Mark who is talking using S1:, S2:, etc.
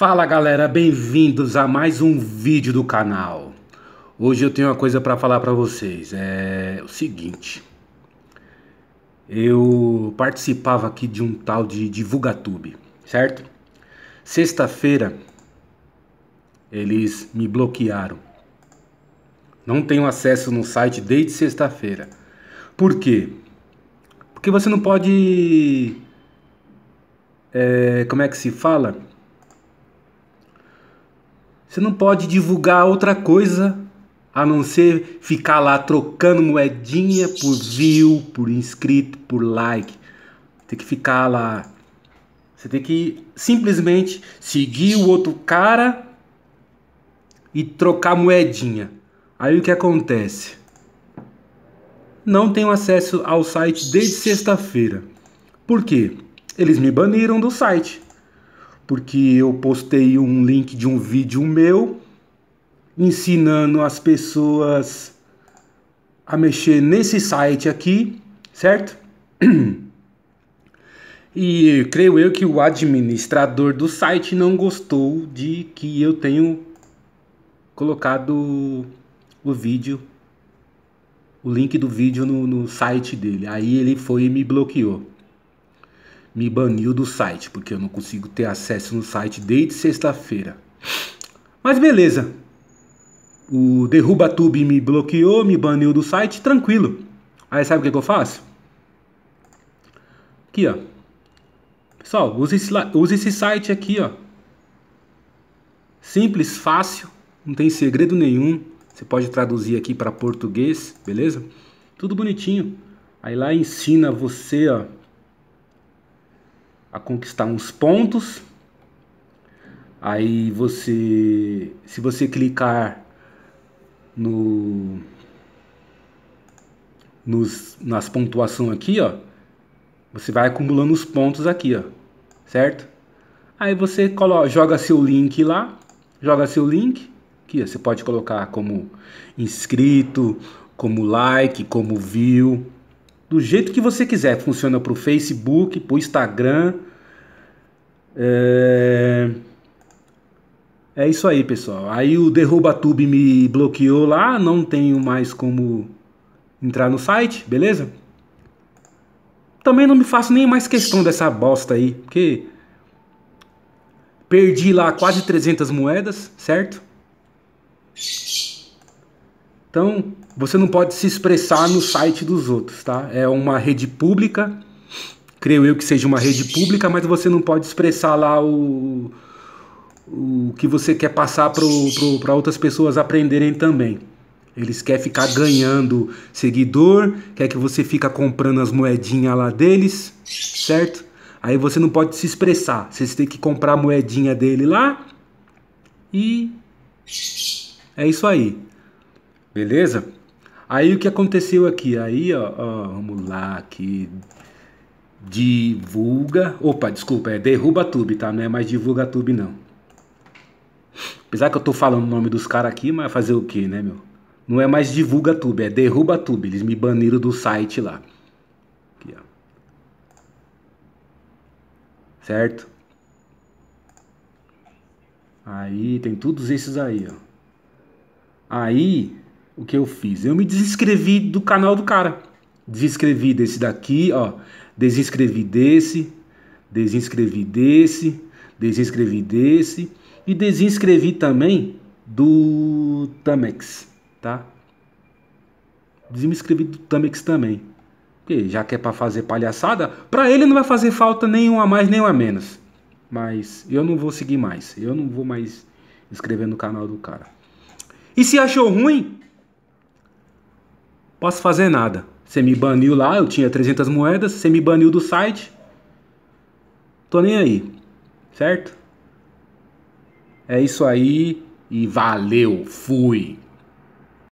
S1: Fala galera, bem-vindos a mais um vídeo do canal. Hoje eu tenho uma coisa para falar para vocês. É o seguinte, eu participava aqui de um tal de Divulgatube, certo? Sexta-feira eles me bloquearam. Não tenho acesso no site desde sexta-feira. Por quê? Porque você não pode. É, como é que se fala? Você não pode divulgar outra coisa a não ser ficar lá trocando moedinha por view, por inscrito, por like. Tem que ficar lá. Você tem que simplesmente seguir o outro cara e trocar moedinha. Aí o que acontece? Não tenho acesso ao site desde sexta-feira. Por quê? Eles me baniram do site porque eu postei um link de um vídeo meu ensinando as pessoas a mexer nesse site aqui, certo? E creio eu que o administrador do site não gostou de que eu tenho colocado o vídeo, o link do vídeo no, no site dele. Aí ele foi e me bloqueou me baniu do site, porque eu não consigo ter acesso no site desde sexta-feira. Mas beleza. O DerrubaTube me bloqueou, me baniu do site, tranquilo. Aí sabe o que, que eu faço? Aqui, ó. Pessoal, use esse, use esse site aqui, ó. Simples, fácil, não tem segredo nenhum. Você pode traduzir aqui para português, beleza? Tudo bonitinho. Aí lá ensina você, ó a conquistar uns pontos. Aí você, se você clicar no nos, nas pontuações aqui, ó, você vai acumulando os pontos aqui, ó, certo? Aí você coloca, joga seu link lá, joga seu link, aqui, ó, você pode colocar como inscrito, como like, como view, do jeito que você quiser. Funciona para o Facebook, para o Instagram. É... é isso aí, pessoal. Aí o DerrubaTube me bloqueou lá, não tenho mais como entrar no site, beleza? Também não me faço nem mais questão dessa bosta aí, porque perdi lá quase 300 moedas, certo? Então, você não pode se expressar no site dos outros, tá? É uma rede pública, creio eu que seja uma rede pública, mas você não pode expressar lá o, o que você quer passar para outras pessoas aprenderem também. Eles querem ficar ganhando seguidor, quer que você fica comprando as moedinhas lá deles, certo? Aí você não pode se expressar. Você tem que comprar a moedinha dele lá. E é isso aí. Beleza? Aí o que aconteceu aqui? Aí, ó, ó vamos lá aqui. Divulga. Opa, desculpa, é derruba tube, tá? Não é mais divulga tube, não. Apesar que eu tô falando o nome dos caras aqui, mas fazer o quê, né, meu? Não é mais divulga tube, é derruba tube. Eles me baniram do site lá. Aqui, ó. Certo? Aí tem todos esses aí, ó. Aí o que eu fiz? Eu me desinscrevi do canal do cara. Desinscrevi desse daqui, ó. Desinscrevi desse, desinscrevi desse, desinscrevi desse e desinscrevi também do Tamex, tá? Desinscrevi do Tamex também. Porque já que é para fazer palhaçada, para ele não vai fazer falta nenhum a mais, nenhuma a menos. Mas eu não vou seguir mais. Eu não vou mais inscrever no canal do cara. E se achou ruim, posso fazer nada. Você me baniu lá, eu tinha 300 moedas, você me baniu do site. Tô nem aí, certo? É isso aí e valeu, fui!